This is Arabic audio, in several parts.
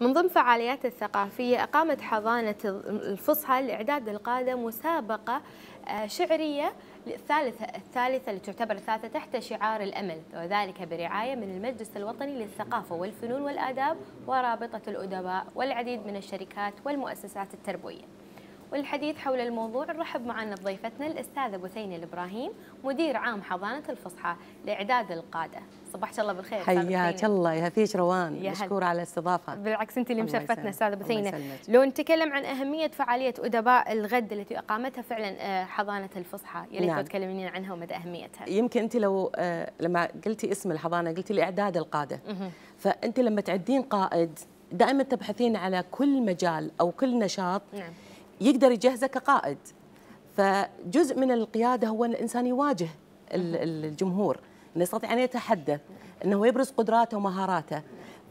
من ضمن فعاليات الثقافية أقامت حضانة الفصحى لإعداد القادة مسابقة آه، شعرية الثالثة الثالثة اللي تعتبر الثالثة تحت شعار الأمل وذلك برعاية من المجلس الوطني للثقافة والفنون والآداب ورابطة الأدباء والعديد من الشركات والمؤسسات التربوية وللحديث حول الموضوع نرحب معنا بضيفتنا الاستاذه بثينه الابراهيم مدير عام حضانه الفصحى لاعداد القاده صباح الله بالخير حياك الله يهفيك روان مشكوره على الاستضافه بالعكس انت اللي مشرفتنا استاذه بثينه لو نتكلم عن اهميه فعاليه ادباء الغد التي اقامتها فعلا آه، حضانه الفصحى يا ريت نعم. تكلمين عنها ومدى اهميتها يمكن انت لو آه، لما قلتي اسم الحضانه قلتي لاعداد القاده فانت لما تعدين قائد دائما تبحثين على كل مجال او كل نشاط نعم. يقدر يجهزه كقائد فجزء من القياده هو ان الانسان يواجه الجمهور انه يستطيع ان يتحدث انه يبرز قدراته ومهاراته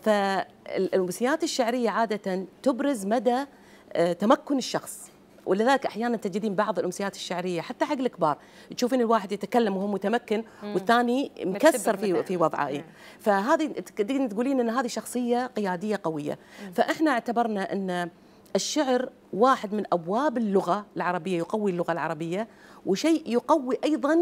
فالامسيات الشعريه عاده تبرز مدى آه، تمكن الشخص ولذلك احيانا تجدين بعض الامسيات الشعريه حتى حق الكبار تشوفين الواحد يتكلم وهو متمكن والثاني مكسر في في وضعه إيه. فهذه تقدرين تقولين ان هذه شخصيه قياديه قويه فاحنا اعتبرنا ان الشعر واحد من ابواب اللغه العربيه يقوي اللغه العربيه وشيء يقوي ايضا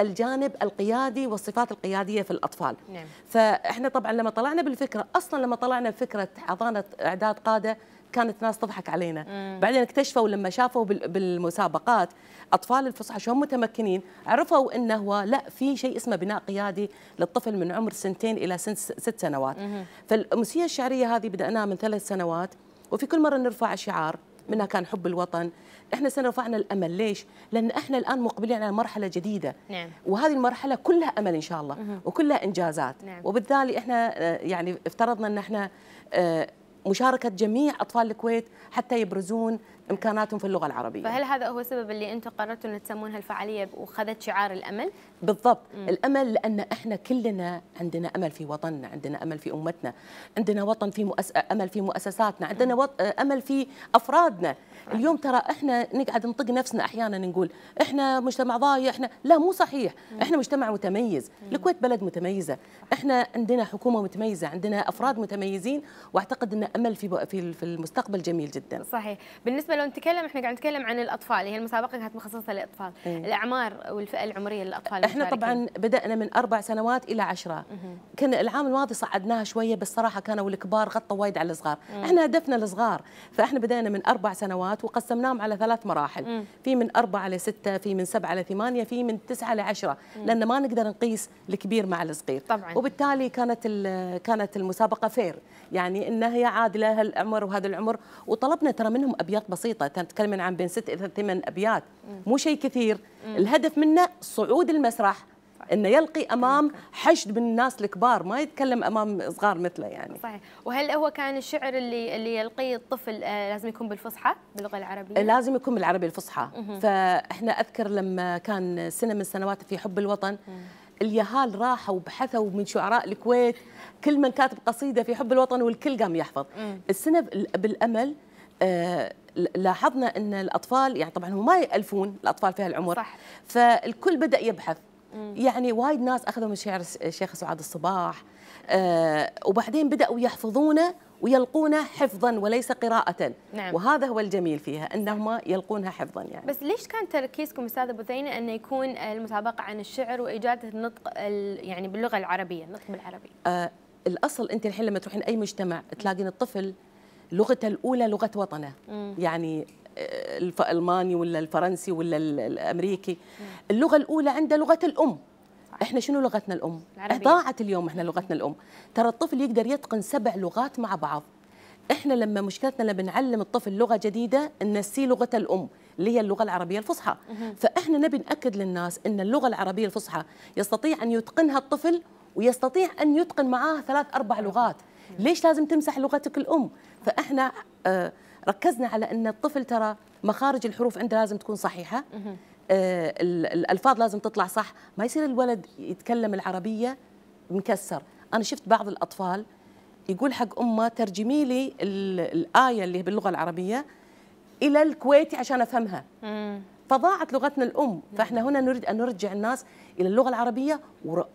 الجانب القيادي والصفات القياديه في الاطفال. نعم. فاحنا طبعا لما طلعنا بالفكره اصلا لما طلعنا بفكره حضانه اعداد قاده كانت ناس تضحك علينا مم. بعدين اكتشفوا لما شافوا بالمسابقات اطفال الفصحى شلون متمكنين عرفوا انه هو لا في شيء اسمه بناء قيادي للطفل من عمر سنتين الى سن ست سنوات مم. فالامسيه الشعريه هذه بداناها من ثلاث سنوات وفي كل مرة نرفع شعار منها كان حب الوطن احنا سنة رفعنا الامل ليش لان احنا الان مقبلين على مرحله جديده نعم. وهذه المرحله كلها امل ان شاء الله مه. وكلها انجازات نعم. وبالتالي احنا آه، يعني افترضنا ان احنا آه، مشاركة جميع أطفال الكويت حتى يبرزون إمكاناتهم في اللغة العربية فهل هذا هو السبب اللي أنتم قررتوا أن تسمون هالفعالية وخذت شعار الأمل؟ بالضبط م. الأمل لأن إحنا كلنا عندنا أمل في وطننا عندنا أمل في أمتنا عندنا وطن في مؤس... أمل في مؤسساتنا عندنا وط... أمل في أفرادنا اليوم ترى إحنا نقعد نطق نفسنا أحيانا نقول إحنا مجتمع ضايع إحنا لا مو صحيح م. إحنا مجتمع متميز م. الكويت بلد متميزة إحنا عندنا حكومة متميزة عندنا أفراد متميزين وأعتقد أن امل في في المستقبل جميل جدا صحيح بالنسبه لو نتكلم احنا قاعد نتكلم عن الاطفال هي المسابقه كانت مخصصه للاطفال إيه؟ الاعمار والفئه العمريه للاطفال احنا طبعا بدانا من اربع سنوات الى عشرة كان العام الماضي صعدناها شويه بس صراحه كانوا الكبار غطوا وايد على الصغار مم. احنا هدفنا الصغار فاحنا بدانا من اربع سنوات وقسمناهم على ثلاث مراحل مم. في من اربعه لسته في من سبعه لثمانيه في من تسعه لعشره مم. لان ما نقدر نقيس الكبير مع الصغير طبعا وبالتالي كانت كانت المسابقه فير يعني انها هي عاد هالعمر وهذا العمر وطلبنا ترى منهم ابيات بسيطه تتكلمين عن بين ست الى ثمان ابيات مو شيء كثير الهدف منه صعود المسرح انه يلقي امام حشد من الناس الكبار ما يتكلم امام صغار مثله يعني صحيح وهل هو كان الشعر اللي اللي يلقيه الطفل آه، لازم يكون بالفصحى باللغه العربيه آه، لازم يكون بالعربي الفصحى فاحنا اذكر لما كان سنه من سنوات في حب الوطن مم. اليهال راحوا بحثوا من شعراء الكويت كل من كاتب قصيده في حب الوطن والكل قام يحفظ السنه بالامل آه، لاحظنا ان الاطفال يعني طبعا هم ما يالفون الاطفال في هالعمر صح. فالكل بدا يبحث يعني وايد ناس اخذوا من شعر الشيخ سعاد الصباح آه، وبعدين بداوا يحفظونه ويلقونه حفظا وليس قراءة نعم. وهذا هو الجميل فيها أنهما يلقونها حفظا يعني بس ليش كان تركيزكم أستاذ أبو ثينة أن يكون المسابقة عن الشعر وإيجاد النطق يعني باللغة العربية النطق بالعربي آه الأصل أنت الحين لما تروحين أي مجتمع تلاقين الطفل لغته الأولى لغة وطنه مم. يعني آه، الالماني ولا الفرنسي ولا الامريكي اللغه الاولى عنده لغه الام احنا شنو لغتنا الام العربية. ضاعت اليوم احنا لغتنا الام ترى الطفل يقدر يتقن سبع لغات مع بعض احنا لما مشكلتنا لما نعلم الطفل لغه جديده ننسي لغته الام اللي هي اللغه العربيه الفصحى فاحنا نبي ناكد للناس ان اللغه العربيه الفصحى يستطيع ان يتقنها الطفل ويستطيع ان يتقن معاه ثلاث اربع لغات ليش لازم تمسح لغتك الام فاحنا آه، ركزنا على ان الطفل ترى مخارج الحروف عنده لازم تكون صحيحه آه، الالفاظ لازم تطلع صح ما يصير الولد يتكلم العربيه مكسر انا شفت بعض الاطفال يقول حق امه ترجمي لي الايه اللي باللغه العربيه الى الكويتي عشان افهمها فضاعت لغتنا الام فاحنا هنا نريد ان نرجع الناس الى اللغه العربيه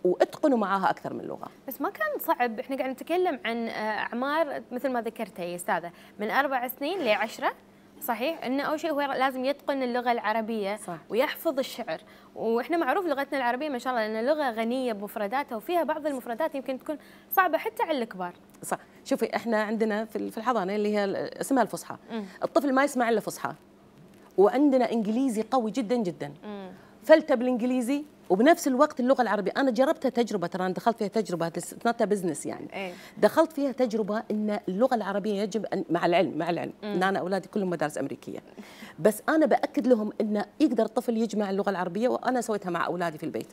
واتقنوا معاها اكثر من لغه بس ما كان صعب احنا قاعد نتكلم عن آه، اعمار مثل ما ذكرتي يا استاذه من اربع سنين لعشره صحيح انه اول شيء هو لازم يتقن اللغه العربيه صح. ويحفظ الشعر واحنا معروف لغتنا العربيه ما شاء الله لان لغه غنيه بمفرداتها وفيها بعض المفردات يمكن تكون صعبه حتى على الكبار صح شوفي احنا عندنا في الحضانه اللي هي اسمها الفصحى الطفل ما يسمع الا فصحى وعندنا انجليزي قوي جدا جدا فلته بالانجليزي وبنفس الوقت اللغه العربيه انا جربتها تجربه ترى انا دخلت فيها تجربه اتس بزنس يعني إيه؟ دخلت فيها تجربه ان اللغه العربيه يجب أن مع العلم مع العلم ان انا اولادي كلهم مدارس امريكيه بس انا باكد لهم ان يقدر الطفل يجمع اللغه العربيه وانا سويتها مع اولادي في البيت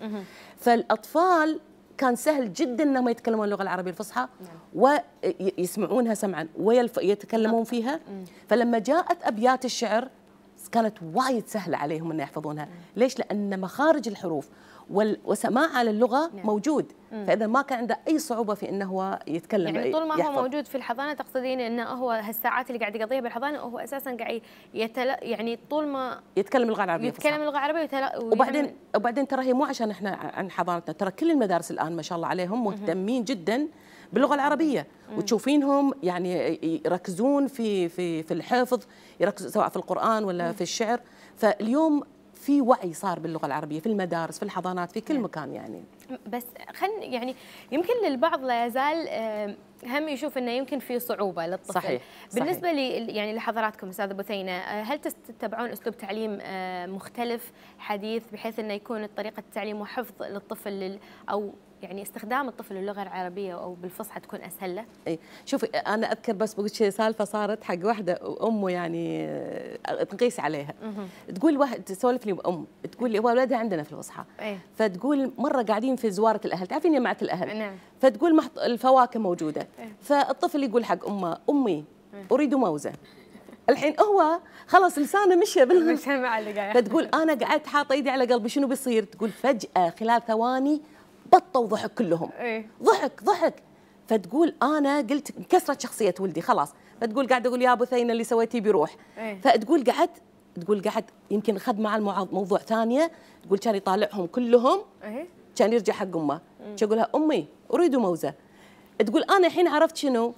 فالاطفال كان سهل جدا انهم يتكلمون اللغه العربيه الفصحى نعم. ويسمعونها سمعا ويتكلمون فيها فلما جاءت ابيات الشعر كانت وايد سهله عليهم ان يحفظونها ليش لان مخارج الحروف وسماعه على نعم. موجود فاذا ما كان عنده اي صعوبه في انه هو يتكلم يعني طول ما يحفظ. هو موجود في الحضانه تقصدين انه هو هالساعات اللي قاعد يقضيها بالحضانه هو اساسا قاعد يتل... يعني طول ما يتكلم اللغه العربيه يتكلم اللغه العربيه ويتل... وبعدين وبعدين ترى هي مو عشان احنا عن حضانتنا ترى كل المدارس الان ما شاء الله عليهم مهتمين جدا باللغه العربيه وتشوفينهم يعني يركزون في في في الحفظ يركز سواء في القران ولا في الشعر فاليوم في وعي صار باللغه العربيه في المدارس في الحضانات في كل نعم. مكان يعني بس خل يعني يمكن للبعض لا يزال هم يشوف انه يمكن في صعوبه للطفل صحيح بالنسبه لي يعني لحضراتكم استاذه بثينه آه، هل تتبعون اسلوب تعليم آه، مختلف حديث بحيث انه يكون طريقه التعليم وحفظ للطفل او يعني استخدام الطفل اللغه العربيه او بالفصحى تكون اسهل له؟ اي شوفي انا اذكر بس بقول شيء سالفه صارت حق واحده وامه يعني آه، تقيس عليها تقول واحد تسولف لي ام تقول لي ولدها عندنا في الفصحى فتقول مره قاعدين في زواره الاهل تعرفين جماعه الاهل نعم فتقول محط الفواكه موجوده إيه. فالطفل يقول حق امه امي إيه. اريد موزه الحين هو خلاص لسانه مشى بال فتقول انا قعدت حاطه ايدي على قلبي شنو بيصير؟ تقول فجاه خلال ثواني بطوا ضحك كلهم إيه. ضحك ضحك فتقول انا قلت انكسرت شخصيه ولدي خلاص فتقول قاعده اقول يا ابو ثينه اللي سويتيه بيروح فتقول قعدت تقول قعدت يمكن اخذ معه الموضوع ثانيه تقول كان يطالعهم كلهم كان يرجع حق امه اقول لها امي اريد موزه تقول انا الحين عرفت شنو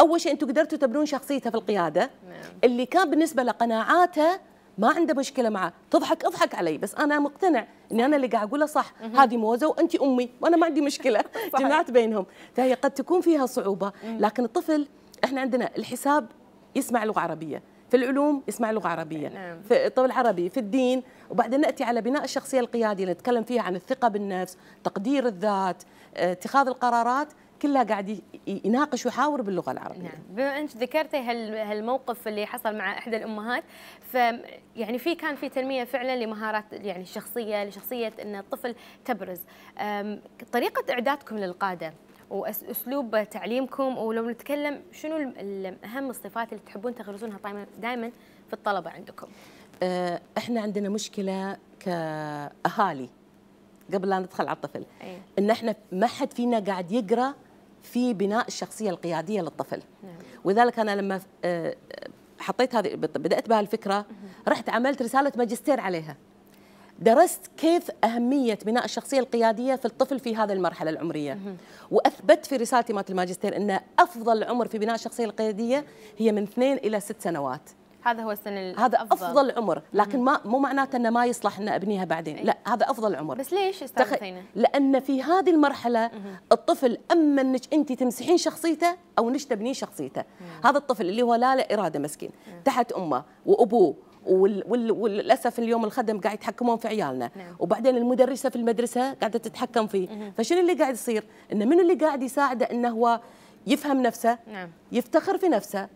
اول شيء انتم قدرتوا تبنون شخصيته في القياده نعم. اللي كان بالنسبه لقناعاته ما عنده مشكله معه تضحك اضحك علي بس انا مقتنع اني انا اللي قاعد اقوله صح هذه موزه وانت امي وانا ما عندي مشكله جمعت بينهم فهي قد تكون فيها صعوبه لكن الطفل احنا عندنا الحساب يسمع لغه عربيه في العلوم يسمع لغه عربيه نعم. في الطب العربي في الدين وبعدين ناتي على بناء الشخصيه القياديه نتكلم فيها عن الثقه بالنفس تقدير الذات آه، اتخاذ القرارات كلها قاعد يناقش ويحاور باللغه العربيه. نعم، بما انك ذكرتي هالموقف اللي حصل مع احدى الامهات ف يعني في كان في تنميه فعلا لمهارات يعني الشخصيه لشخصيه ان الطفل تبرز. طريقه اعدادكم للقاده واسلوب تعليمكم ولو نتكلم شنو اهم الصفات اللي تحبون تغرزونها دائما في الطلبه عندكم؟ آه، احنا عندنا مشكله كاهالي قبل لا ندخل على الطفل أيه. ان احنا ما حد فينا قاعد يقرا في بناء الشخصيه القياديه للطفل نعم. وذلك انا لما آه، حطيت هذه بدات بهالفكره رحت عملت رساله ماجستير عليها درست كيف أهمية بناء الشخصية القيادية في الطفل في هذه المرحلة العمرية وأثبت في رسالتي مالت الماجستير أن أفضل عمر في بناء الشخصية القيادية هي من اثنين إلى ست سنوات هذا هو السن الأفضل. هذا افضل عمر لكن ما مو معناته انه ما يصلح ان ابنيها بعدين إيه. لا هذا افضل عمر بس ليش استاذ لان في هذه المرحله الطفل اما انك انت تمسحين شخصيته او انك تبنين شخصيته هذا الطفل اللي هو لا له اراده مسكين تحت امه وابوه وللاسف اليوم الخدم قاعد يتحكمون في عيالنا نعم. وبعدين المدرسه في المدرسه قاعده تتحكم فيه فشنو اللي قاعد يصير انه من اللي قاعد يساعده انه هو يفهم نفسه نعم. يفتخر في نفسه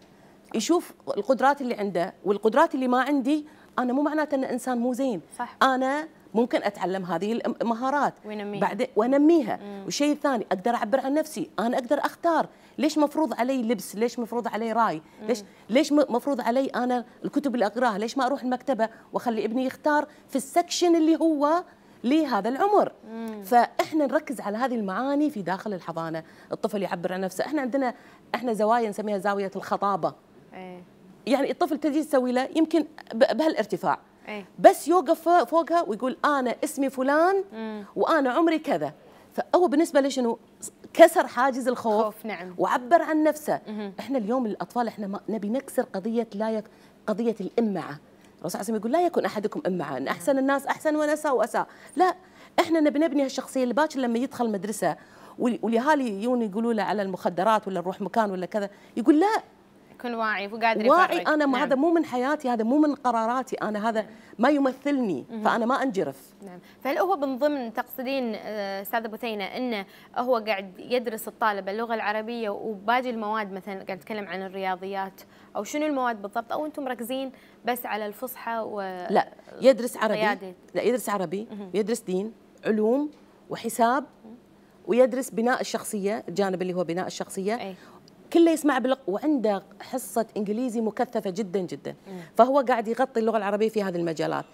يشوف القدرات اللي عنده والقدرات اللي ما عندي انا مو معناته ان انسان مو زين صح. انا ممكن اتعلم هذه المهارات وينميها بعد وانميها والشيء الثاني اقدر اعبر عن نفسي انا اقدر اختار ليش مفروض علي لبس ليش مفروض علي راي ليش ليش مفروض علي انا الكتب اللي اقراها ليش ما اروح المكتبه واخلي ابني يختار في السكشن اللي هو لهذا العمر مم. فاحنا نركز على هذه المعاني في داخل الحضانه الطفل يعبر عن نفسه احنا عندنا احنا زوايا نسميها زاويه الخطابه أي. يعني الطفل تجي تسوي له يمكن بهالارتفاع إيه. بس يوقف فوقها ويقول انا اسمي فلان مم. وانا عمري كذا فهو بالنسبه لي شنو كسر حاجز الخوف خوف نعم. وعبر عن نفسه مم. احنا اليوم الاطفال احنا ما نبي نكسر قضيه لا يك... قضيه الامعه الرسول عليه يقول لا يكن احدكم امعه ان احسن الناس احسن اساء واساء لا احنا نبي نبني هالشخصيه الباكر لما يدخل مدرسه والاهالي يجون يقولوا له على المخدرات ولا نروح مكان ولا كذا يقول لا يكون واعي وقادر واعي انا نعم. هذا مو من حياتي هذا مو من قراراتي انا هذا ما يمثلني فانا ما انجرف نعم فهل هو من ضمن تقصدين آه، استاذه بثينه انه هو قاعد يدرس الطالب اللغه العربيه وباقي المواد مثلا قاعد نتكلم عن الرياضيات او شنو المواد بالضبط او انتم مركزين بس على الفصحى و لا يدرس عربي رياضي. لا يدرس عربي يدرس دين علوم وحساب ويدرس بناء الشخصيه الجانب اللي هو بناء الشخصيه أي. كله يسمع بلغ وعنده حصه انجليزي مكثفه جدا جدا فهو قاعد يغطي اللغه العربيه في هذه المجالات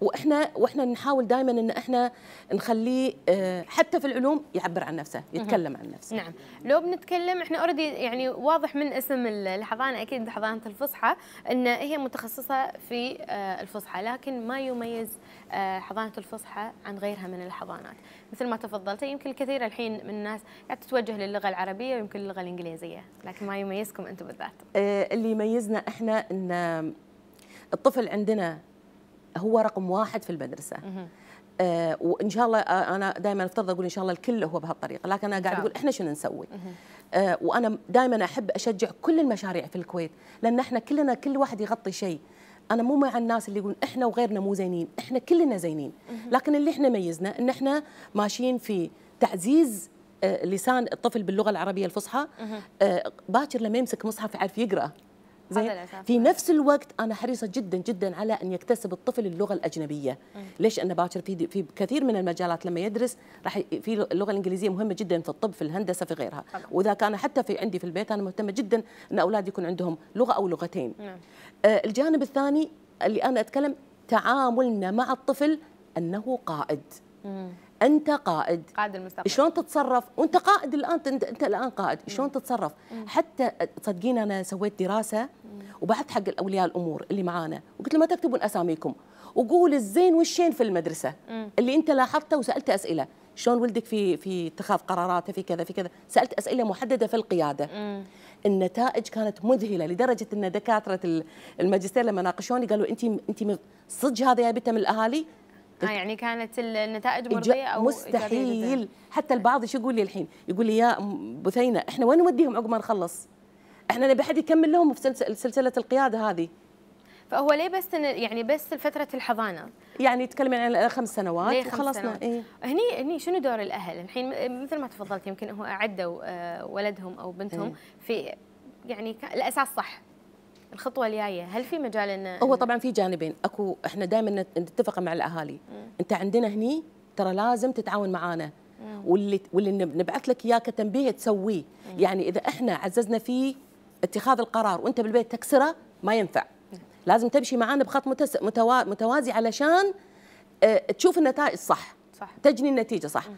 واحنا واحنا نحاول دائما ان احنا نخليه آه، حتى في العلوم يعبر عن نفسه يتكلم عن نفسه نعم لو بنتكلم احنا اوريدي يعني واضح من اسم الحضانه اكيد حضانه الفصحى ان هي متخصصه في آه، الفصحى لكن ما يميز آه، حضانه الفصحى عن غيرها من الحضانات مثل ما تفضلتي يمكن الكثير الحين من الناس قاعد تتوجه للغه العربيه ويمكن اللغه الانجليزيه لكن ما يميزكم انتم بالذات اللي يميزنا احنا ان الطفل عندنا هو رقم واحد في المدرسه آه وان شاء الله آه، انا دائما افترض اقول ان شاء الله الكل هو بهالطريقه لكن انا قاعد اقول احنا شنو نسوي آه وانا دائما احب اشجع كل المشاريع في الكويت لان احنا كلنا كل واحد يغطي شيء انا مو مع الناس اللي يقولون احنا وغيرنا مو زينين احنا كلنا زينين لكن اللي احنا ميزنا ان احنا ماشيين في تعزيز آه، لسان الطفل باللغه العربيه الفصحى آه، باكر لما يمسك مصحف يعرف يقرا زين في نفس الوقت انا حريصه جدا جدا على ان يكتسب الطفل اللغه الاجنبيه ليش انا باكر في في كثير من المجالات لما يدرس راح في اللغه الانجليزيه مهمه جدا في الطب في الهندسه في غيرها طبعا. واذا كان حتى في عندي في البيت انا مهتمه جدا ان اولادي يكون عندهم لغه او لغتين نعم. آه الجانب الثاني اللي انا اتكلم تعاملنا مع الطفل انه قائد انت قائد قائد المستقبل شلون تتصرف وانت قائد الان انت, انت الان قائد شلون تتصرف مم. حتى تصدقين انا سويت دراسه وبحثت حق اولياء الامور اللي معانا وقلت لهم ما تكتبون اساميكم وقول الزين والشين في المدرسه مم. اللي انت لاحظته وسالت اسئله شلون ولدك في في اتخاذ قراراته في كذا في كذا سالت اسئله محدده في القياده مم. النتائج كانت مذهله لدرجه ان دكاتره الماجستير لما ناقشوني قالوا انت انت صدق هذا جايبته من الاهالي آه يعني كانت النتائج مرضيه او مستحيل حتى البعض شو يقول لي الحين يقول لي يا بثينه احنا وين نوديهم عقب ما نخلص احنا نبي حد يكمل لهم في سلسله القياده هذه فهو ليه بس يعني بس فتره الحضانه يعني تكلمين عن خمس سنوات وخلصنا إيه؟ هني هني شنو دور الاهل الحين مثل ما تفضلت يمكن هو اعدوا آه، ولدهم او بنتهم إيه؟ في يعني الاساس صح الخطوه الجايه هل في مجال ان هو طبعا في جانبين اكو احنا دائما نتفق مع الاهالي مم. انت عندنا هني ترى لازم تتعاون معانا واللي واللي نبعث لك اياه كتنبيه تسويه مم. يعني اذا احنا عززنا في اتخاذ القرار وانت بالبيت تكسره ما ينفع مم. لازم تمشي معانا بخط متس... متوا... متوازي علشان اه تشوف النتائج صح, صح. تجني النتيجه صح مم.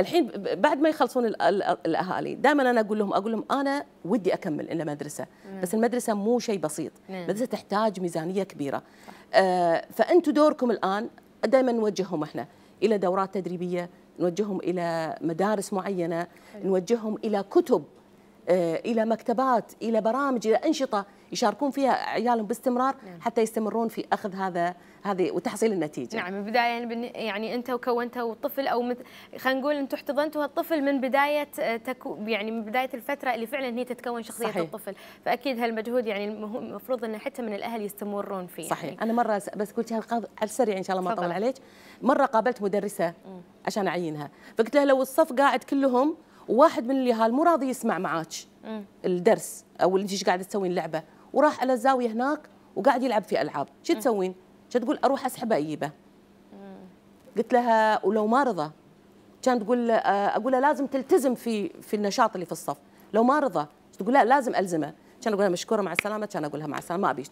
الحين بعد ما يخلصون الاهالي دائما انا اقول لهم اقول لهم انا ودي اكمل الا مدرسه بس المدرسه مو شيء بسيط مدرسه تحتاج ميزانيه كبيره آه، فانتم دوركم الان دائما نوجههم احنا الى دورات تدريبيه نوجههم الى مدارس معينه نوجههم الى كتب آه، الى مكتبات الى برامج الى انشطه يشاركون فيها عيالهم باستمرار نعم. حتى يستمرون في اخذ هذا هذه وتحصيل النتيجه. نعم من بدايه يعني, يعني انت وكونتوا طفل او خلينا نقول انتم احتضنتوا هالطفل من بدايه آه، تكو يعني من بدايه الفتره اللي فعلا هي تتكون شخصيه صحيح. الطفل، فاكيد هالمجهود يعني المفروض انه حتى من الاهل يستمرون فيه. يعني. صحيح، يعني. انا مره بس قلت على السريع ان شاء الله ما اطول عليك، مره قابلت مدرسه عشان اعينها، فقلت لها لو الصف قاعد كلهم واحد من اللي هال مو راضي يسمع معاك الدرس او اللي انت قاعده تسوين لعبه وراح على الزاويه هناك وقاعد يلعب في العاب شو تسوين؟ شو تقول اروح اسحبه اجيبه قلت لها ولو ما رضى كان تقول آه، اقول له لازم تلتزم في في النشاط اللي في الصف لو ما رضى تقول لا لازم الزمه كان اقول لها مشكوره مع السلامه كان اقول لها مع السلامه ما ابيك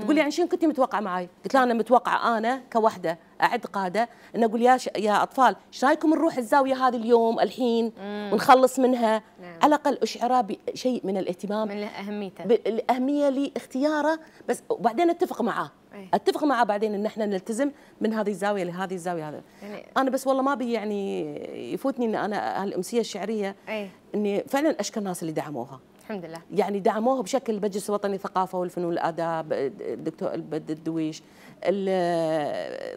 تقول لي يعني شنو كنت متوقعه معي؟ قلت لها انا متوقعه انا كوحده اعد قاده ان اقول يا ش... يا اطفال ايش رايكم نروح الزاويه هذه اليوم الحين مم. ونخلص منها نعم. على الاقل اشعره بشيء من الاهتمام من اهميته الاهميه لاختياره بس وبعدين اتفق معاه أي. اتفق معاه بعدين ان احنا نلتزم من هذه الزاويه لهذه الزاويه هذا يعني انا بس والله ما بي يعني يفوتني ان انا هالامسيه الشعريه أي. اني فعلا اشكر الناس اللي دعموها الحمد لله يعني دعموها بشكل المجلس الوطني الثقافة والفنون والاداب الدكتور البد الدويش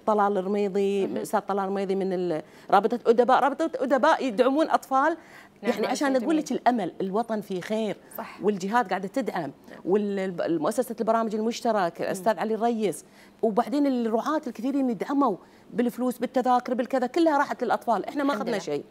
طلال الرميضي استاذ طلال الرميضي من رابطه ادباء رابطه ادباء يدعمون اطفال نعم يعني عشان اقول لك الامل الوطن فيه خير صح. والجهات قاعده تدعم والمؤسسه البرامج المشترك الاستاذ علي الريس وبعدين الرعاه الكثيرين يدعموا بالفلوس بالتذاكر بالكذا كلها راحت للاطفال احنا ما اخذنا شيء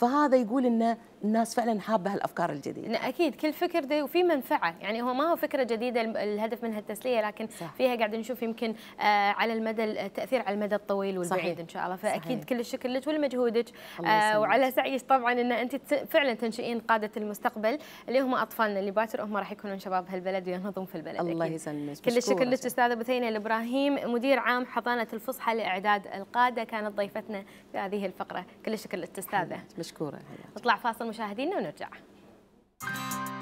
فهذا يقول ان الناس فعلا حابه هالافكار الجديده اكيد كل فكر ده وفي منفعه يعني هو ما هو فكره جديده الهدف منها التسليه لكن صح. فيها قاعد نشوف يمكن آه على المدى التاثير على المدى الطويل والبعيد صحيح. ان شاء الله فاكيد صحيح. كل الشكر لك ولمجهودك آه وعلى سعيك طبعا ان انت فعلا تنشئين قاده المستقبل اللي هم اطفالنا اللي باكر هم راح يكونون شباب هالبلد وينهضون في البلد الله يسلمك كل الشكر لك استاذه بثينه الابراهيم مدير عام حضانه الفصحى لاعداد القادة كانت ضيفتنا في هذه الفقرة كل شكر للأستاذة مشكورة نطلع فاصل مشاهدينا ونرجع